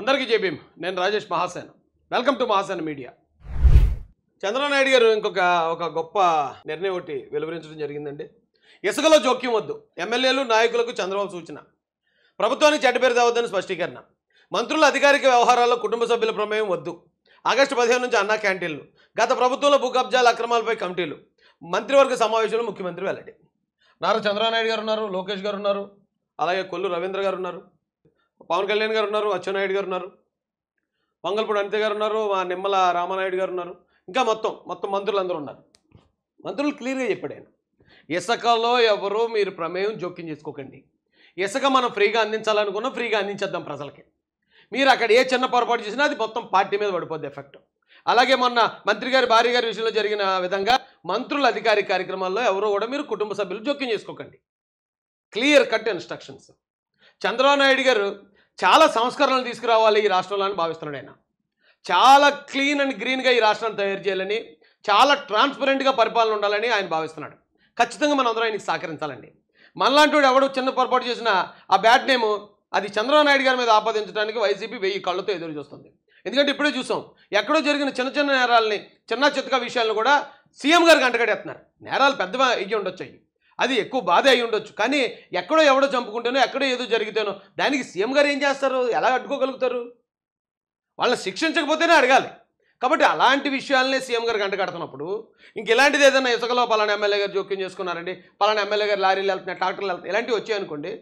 అందరికీ జేబీఎం నేను Rajesh Mahasen welcome to Mahasena media Chandranaidu గారు ఇంకొక ఒక గొప్ప నిర్ణయం ఒకటి వెలువరించడం జరిగిందండి ఇసుకలో జోక్యం వద్దు ఎమ్మెల్యేలు నాయకులకు చంద్రబాబు సూచన ప్రభుత్వానికి చెడ్డపేరు తేవద్దని స్పష్టీకరణ మంత్రుల అధికారిక వ్యవహారాల్లో కుటుంబ సభ్యుల ప్రమేయం వద్దు ఆగస్టు పదిహేను నుంచి అన్నా క్యాంటీన్లు గత ప్రభుత్వంలో భూ కబ్జాల అక్రమాలపై కమిటీలు మంత్రివర్గ సమావేశంలో ముఖ్యమంత్రి వెల్లడి నారా చంద్రబాబు నాయుడు గారు ఉన్నారు లోకేష్ గారు ఉన్నారు అలాగే కొల్లు రవీంద్ర గారు ఉన్నారు పవన్ కళ్యాణ్ గారు ఉన్నారు అచ్చెన్నాయుడు గారు ఉన్నారు వంగల్పూడి అనిత గారు ఉన్నారు మా నిమ్మల రామానాయుడు గారు ఉన్నారు ఇంకా మొత్తం మొత్తం మంత్రులు అందరూ ఉన్నారు మంత్రులు క్లియర్గా చెప్పాడు ఆయన ఇసుకలో ఎవరో మీరు ప్రమేయం జోక్యం చేసుకోకండి ఇసుక మనం ఫ్రీగా అందించాలనుకున్నా ఫ్రీగా అందించేద్దాం ప్రజలకి మీరు అక్కడ ఏ చిన్న పొరపాటు చేసినా అది మొత్తం పార్టీ మీద పడిపోద్ది ఎఫెక్ట్ అలాగే మొన్న మంత్రి గారి భార్య గారి విషయంలో జరిగిన విధంగా మంత్రుల అధికారి కార్యక్రమాల్లో ఎవరో కూడా మీరు కుటుంబ సభ్యులు జోక్యం చేసుకోకండి clear cut instructions Chandrababu Naidu గారు చాలా సంస్కరణలు తీసుకురావాలి ఈ రాష్ట్రంలో అని భావిస్తున్నాడు ఆయన చాలా క్లీన్ అండ్ గ్రీన్గా ఈ రాష్ట్రాన్ని తయారు చేయాలని చాలా ట్రాన్స్పరెంట్గా పరిపాలన ఉండాలని ఆయన భావిస్తున్నాడు ఖచ్చితంగా మనం అందరం ఆయనకి సహకరించాలండి మనలాంటి వాడు ఎవడో చిన్న పొరపాటు చేసినా ఆ బ్యాట్ నేమ్ అది చంద్రబాబు నాయుడు గారి మీద ఆపాదించడానికి వైసీపీ వెయ్యి కళ్ళతో ఎదురు చూస్తుంది ఎందుకంటే ఇప్పుడే చూసాం ఎక్కడో జరిగిన చిన్న చిన్న నేరాలని చిన్న చిత్తగా విషయాలను కూడా సీఎం గారికి అంటగడేస్తున్నారు నేరాలు పెద్దగా ఇవి ఉండొచ్చాయి అది ఎక్కువ బాధ అయి ఉండొచ్చు కానీ ఎక్కడో ఎవడో చంపుకుంటేనో ఎక్కడో ఏదో జరిగితేనో దానికి సీఎం గారు ఏం చేస్తారు ఎలా అడ్డుకోగలుగుతారు వాళ్ళని శిక్షించకపోతేనే అడగాలి కాబట్టి అలాంటి విషయాలనే సీఎం గారు కడుతున్నప్పుడు ఇంక ఇలాంటిది ఏదైనా ఇసుకలో పలానా ఎమ్మెల్యే గారు జోక్యం చేసుకున్నారండి పలానా ఎమ్మెల్యే గారు లారీలు వెళ్తున్నాయి ట్రాక్టర్లు వెళ్తున్నాయి ఇలాంటివి వచ్చాయనుకోండి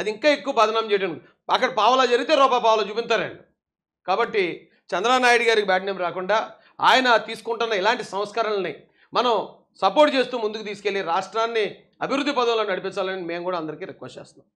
అది ఇంకా ఎక్కువ బదనాం చేయడం అక్కడ పావలా జరిగితే రూపా పావలా చూపించారండి కాబట్టి చంద్రనాయుడు గారికి బ్యాడ్ నేమ్ రాకుండా ఆయన తీసుకుంటున్న ఇలాంటి సంస్కరణల్ని మనం సపోర్ట్ చేస్తూ ముందుకు తీసుకెళ్లి రాష్ట్రాన్ని అభివృద్ధి పదవులను నడిపించాలని మేము కూడా అందరికీ రిక్వెస్ట్ చేస్తున్నాం